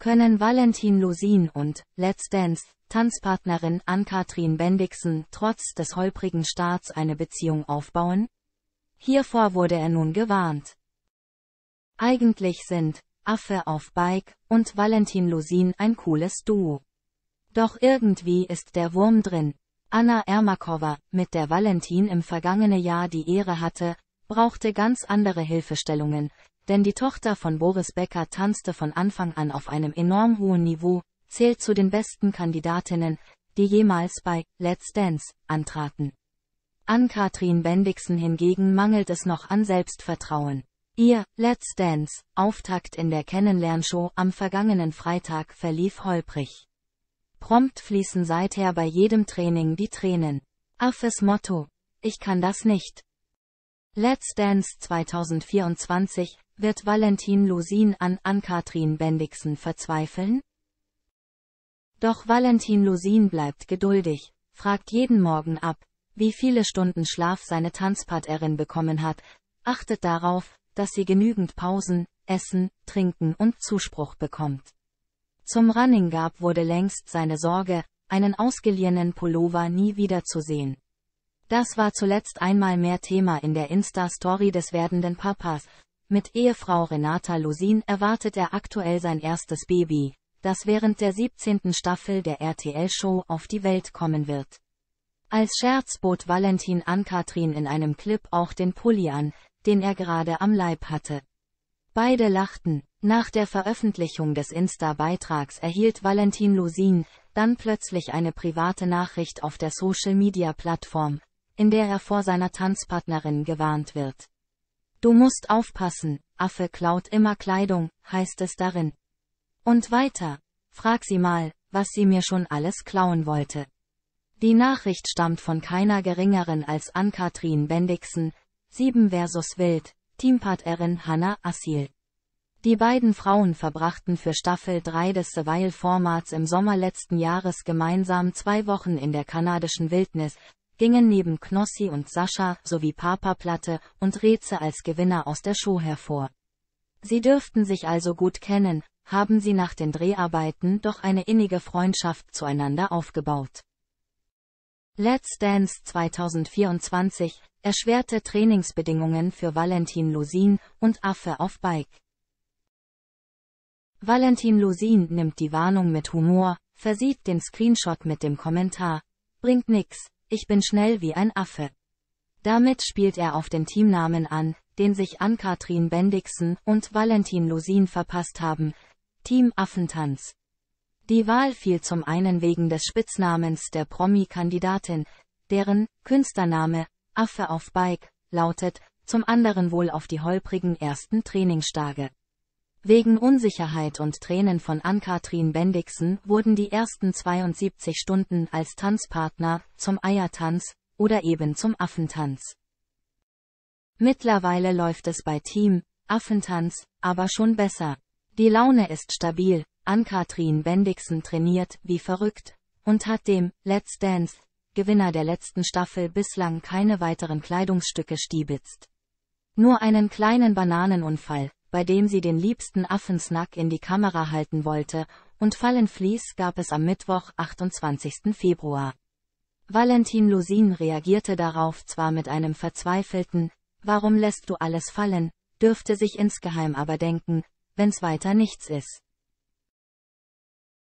können Valentin Losin und Let's Dance Tanzpartnerin Ann-Kathrin Bendixen trotz des holprigen Starts eine Beziehung aufbauen? Hiervor wurde er nun gewarnt. Eigentlich sind Affe auf Bike und Valentin Losin ein cooles Duo. Doch irgendwie ist der Wurm drin. Anna Ermakova, mit der Valentin im vergangenen Jahr die Ehre hatte, brauchte ganz andere Hilfestellungen, denn die Tochter von Boris Becker tanzte von Anfang an auf einem enorm hohen Niveau, zählt zu den besten Kandidatinnen, die jemals bei Let's Dance antraten. An Katrin Bendixen hingegen mangelt es noch an Selbstvertrauen. Ihr Let's Dance Auftakt in der Kennenlernshow am vergangenen Freitag verlief holprig. Prompt fließen seither bei jedem Training die Tränen. Affes Motto. Ich kann das nicht. Let's Dance 2024 wird Valentin Lusin an Ann-Kathrin Bendixen verzweifeln? Doch Valentin Lusin bleibt geduldig, fragt jeden Morgen ab, wie viele Stunden Schlaf seine Tanzpartnerin bekommen hat, achtet darauf, dass sie genügend Pausen, Essen, Trinken und Zuspruch bekommt. Zum Running gab wurde längst seine Sorge, einen ausgeliehenen Pullover nie wiederzusehen. Das war zuletzt einmal mehr Thema in der Insta-Story des werdenden Papas, mit Ehefrau Renata Lusin erwartet er aktuell sein erstes Baby, das während der 17. Staffel der RTL-Show auf die Welt kommen wird. Als Scherz bot Valentin Katrin in einem Clip auch den Pulli an, den er gerade am Leib hatte. Beide lachten. Nach der Veröffentlichung des Insta-Beitrags erhielt Valentin Lusin dann plötzlich eine private Nachricht auf der Social-Media-Plattform, in der er vor seiner Tanzpartnerin gewarnt wird. Du musst aufpassen, Affe klaut immer Kleidung, heißt es darin. Und weiter, frag sie mal, was sie mir schon alles klauen wollte. Die Nachricht stammt von keiner geringeren als Ann-Kathrin Bendixen, 7 vs. Wild, Teampartnerin Hannah Assil. Die beiden Frauen verbrachten für Staffel 3 des Survival-Formats im Sommer letzten Jahres gemeinsam zwei Wochen in der kanadischen Wildnis, gingen neben Knossi und Sascha sowie Papa Platte und Reze als Gewinner aus der Show hervor. Sie dürften sich also gut kennen, haben sie nach den Dreharbeiten doch eine innige Freundschaft zueinander aufgebaut. Let's Dance 2024 erschwerte Trainingsbedingungen für Valentin Lusin und Affe auf Bike. Valentin Lusin nimmt die Warnung mit Humor, versieht den Screenshot mit dem Kommentar, bringt nix, ich bin schnell wie ein Affe. Damit spielt er auf den Teamnamen an, den sich Ann-Kathrin Bendixen und Valentin Lusin verpasst haben. Team Affentanz. Die Wahl fiel zum einen wegen des Spitznamens der Promi-Kandidatin, deren Künstlername Affe auf Bike lautet, zum anderen wohl auf die holprigen ersten Trainingstage. Wegen Unsicherheit und Tränen von Ann-Kathrin Bendixen wurden die ersten 72 Stunden als Tanzpartner zum Eiertanz oder eben zum Affentanz. Mittlerweile läuft es bei Team Affentanz aber schon besser. Die Laune ist stabil, Ann-Kathrin Bendixen trainiert wie verrückt und hat dem Let's Dance Gewinner der letzten Staffel bislang keine weiteren Kleidungsstücke stiebitzt. Nur einen kleinen Bananenunfall bei dem sie den liebsten Affensnack in die Kamera halten wollte, und Fallen Fallenflies gab es am Mittwoch, 28. Februar. Valentin Lusin reagierte darauf zwar mit einem verzweifelten, warum lässt du alles fallen, dürfte sich insgeheim aber denken, wenn's weiter nichts ist.